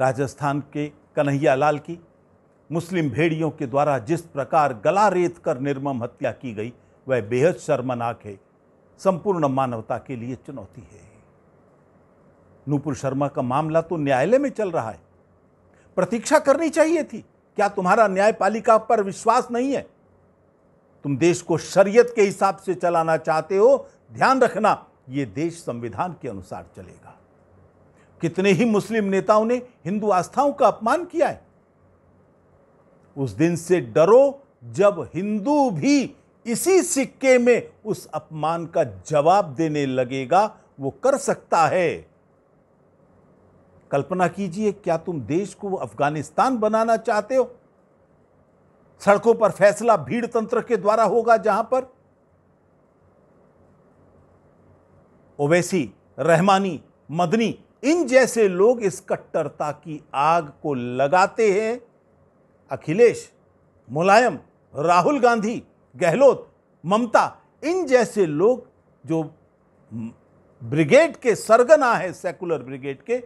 राजस्थान के कन्हैया लाल की मुस्लिम भेड़ियों के द्वारा जिस प्रकार गला रेत कर निर्मम हत्या की गई वह बेहद शर्मनाक है संपूर्ण मानवता के लिए चुनौती है नूपुर शर्मा का मामला तो न्यायालय में चल रहा है प्रतीक्षा करनी चाहिए थी क्या तुम्हारा न्यायपालिका पर विश्वास नहीं है तुम देश को शरीयत के हिसाब से चलाना चाहते हो ध्यान रखना ये देश संविधान के अनुसार चलेगा कितने ही मुस्लिम नेताओं ने हिंदू आस्थाओं का अपमान किया है उस दिन से डरो जब हिंदू भी इसी सिक्के में उस अपमान का जवाब देने लगेगा वो कर सकता है कल्पना कीजिए क्या तुम देश को अफगानिस्तान बनाना चाहते हो सड़कों पर फैसला भीड़ तंत्र के द्वारा होगा जहां पर ओवैसी रहमानी मदनी इन जैसे लोग इस कट्टरता की आग को लगाते हैं अखिलेश मुलायम राहुल गांधी गहलोत ममता इन जैसे लोग जो ब्रिगेड के सरगना है सेकुलर ब्रिगेड के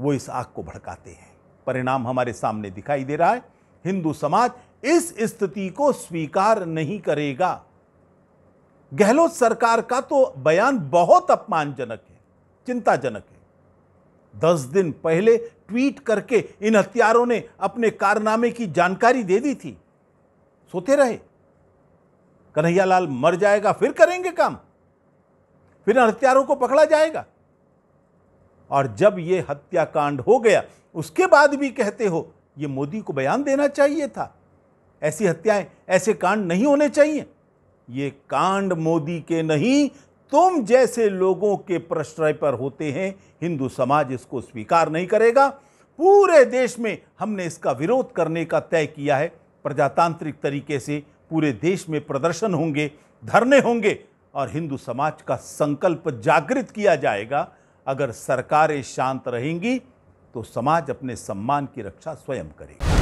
वो इस आग को भड़काते हैं परिणाम हमारे सामने दिखाई दे रहा है हिंदू समाज इस स्थिति को स्वीकार नहीं करेगा गहलोत सरकार का तो बयान बहुत अपमानजनक है चिंताजनक है दस दिन पहले ट्वीट करके इन हथियारों ने अपने कारनामे की जानकारी दे दी थी सोते रहे कन्हैयालाल मर जाएगा फिर करेंगे काम फिर इन को पकड़ा जाएगा और जब ये हत्याकांड हो गया उसके बाद भी कहते हो ये मोदी को बयान देना चाहिए था ऐसी हत्याएं ऐसे कांड नहीं होने चाहिए ये कांड मोदी के नहीं तुम जैसे लोगों के प्रश्रय पर होते हैं हिंदू समाज इसको स्वीकार नहीं करेगा पूरे देश में हमने इसका विरोध करने का तय किया है प्रजातांत्रिक तरीके से पूरे देश में प्रदर्शन होंगे धरने होंगे और हिंदू समाज का संकल्प जागृत किया जाएगा अगर सरकारें शांत रहेंगी तो समाज अपने सम्मान की रक्षा स्वयं करेगी